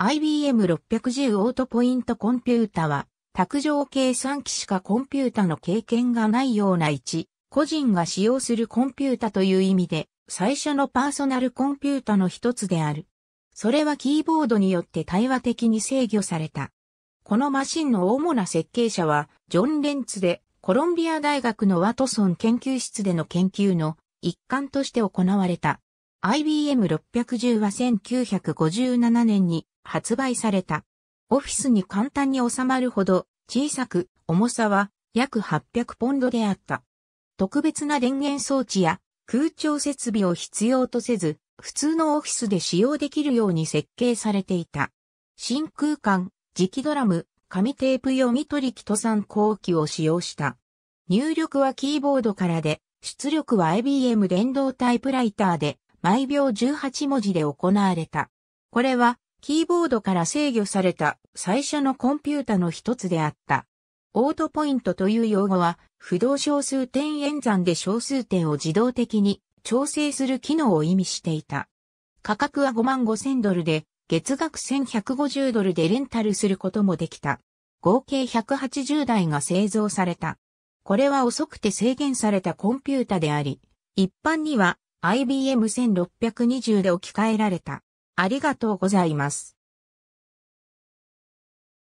IBM610 オートポイントコンピュータは、卓上計算機しかコンピュータの経験がないような一、個人が使用するコンピュータという意味で、最初のパーソナルコンピュータの一つである。それはキーボードによって対話的に制御された。このマシンの主な設計者は、ジョン・レンツで、コロンビア大学のワトソン研究室での研究の一環として行われた。IBM610 は1957年に発売された。オフィスに簡単に収まるほど小さく重さは約800ポンドであった。特別な電源装置や空調設備を必要とせず、普通のオフィスで使用できるように設計されていた。真空管、磁気ドラム、紙テープ読み取り機と参考機を使用した。入力はキーボードからで、出力は IBM 電動タイプライターで、毎秒18文字で行われた。これはキーボードから制御された最初のコンピュータの一つであった。オートポイントという用語は、不動小数点演算で小数点を自動的に調整する機能を意味していた。価格は5万5千ドルで、月額1150ドルでレンタルすることもできた。合計180台が製造された。これは遅くて制限されたコンピュータであり、一般には IBM 1620で置き換えられた。ありがとうございます。